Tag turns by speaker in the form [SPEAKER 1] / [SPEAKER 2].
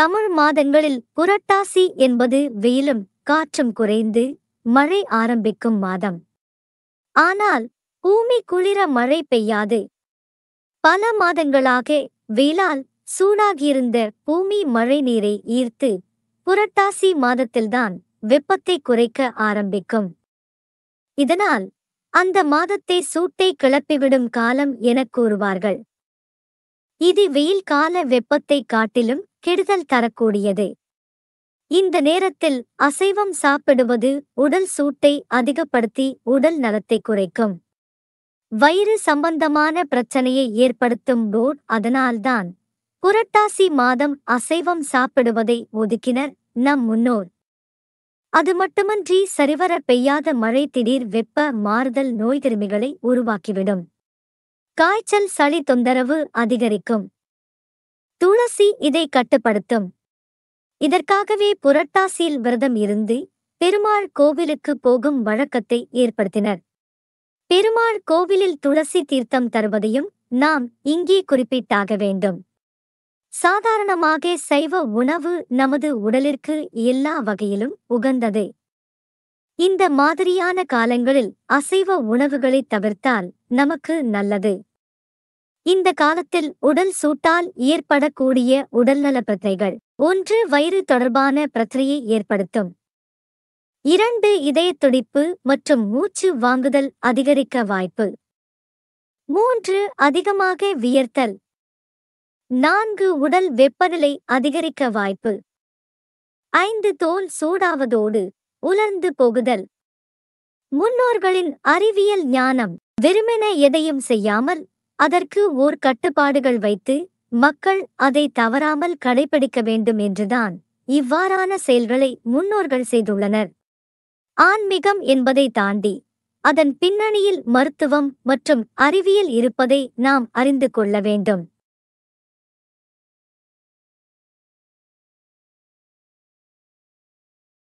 [SPEAKER 1] தமிழ் மாதங்களில் புரட்டாசி என்பது வெயிலும் காற்றும் குறைந்து மழை ஆரம்பிக்கும் மாதம் ஆனால் பூமி குளிர மழை பெய்யாது பல மாதங்களாக வெயிலால் சூடாகியிருந்த பூமி மழை நீரை ஈர்த்து புரட்டாசி மாதத்தில்தான் வெப்பத்தை குறைக்க ஆரம்பிக்கும் இதனால் அந்த மாதத்தை சூட்டை கிளப்பிவிடும் காலம் எனக் கூறுவார்கள் இது வெயில் கால வெப்பத்தை காட்டிலும் கெடுதல் தரக்கூடியது இந்த நேரத்தில் அசைவம் சாப்பிடுவது உடல் சூட்டை அதிகப்படுத்தி உடல் நலத்தை குறைக்கும் வயிறு சம்பந்தமான பிரச்சனையை ஏற்படுத்தும் போர் அதனால்தான் புரட்டாசி மாதம் அசைவம் சாப்பிடுவதை ஒதுக்கினர் நம் முன்னோர் அது மட்டுமன்றி சரிவர பெய்யாத மழை திடீர் வெப்ப மாறுதல் நோய் கிருமிகளை உருவாக்கிவிடும் காய்ச்சல் சளி தொந்தரவு அதிகரிக்கும் துளசி இதை கட்டுப்படுத்தும் இதற்காகவே புரட்டாசியில் விரதம் இருந்து பெருமாள் கோவிலுக்கு போகும் வழக்கத்தை ஏற்படுத்தினர் பெருமாள் கோவிலில் துளசி தீர்த்தம் தருவதையும் நாம் இங்கே குறிப்பிட்டாக வேண்டும் சாதாரணமாக சைவ உணவு நமது உடலிற்கு எல்லா வகையிலும் உகந்தது இந்த மாதிரியான காலங்களில் அசைவ உணவுகளை தவிர்த்தால் நமக்கு நல்லது இந்த காலத்தில் உடல் சூட்டால் ஏற்படக்கூடிய உடல்நல பிரச்சனைகள் ஒன்று வயிறு தொடர்பான பிரச்சனையை ஏற்படுத்தும் இரண்டு இதய துடிப்பு மற்றும் மூச்சு வாங்குதல் அதிகரிக்க வாய்ப்பு மூன்று அதிகமாக வியர்த்தல் நான்கு உடல் வெப்பநிலை அதிகரிக்க வாய்ப்பு ஐந்து தோல் சூடாவதோடு உலர்ந்து போகுதல் முன்னோர்களின் அறிவியல் ஞானம் வெறுமென எதையும் செய்யாமல் அதற்கு ஓர் கட்டுப்பாடுகள் வைத்து மக்கள் அதை தவறாமல் கடைபிடிக்க வேண்டும் என்றுதான் இவ்வாறான செயல்களை முன்னோர்கள் செய்துள்ளனர் ஆன்மீகம் என்பதை தாண்டி அதன் பின்னணியில் மருத்துவம் மற்றும் அறிவியல் இருப்பதை நாம் அறிந்து கொள்ள வேண்டும்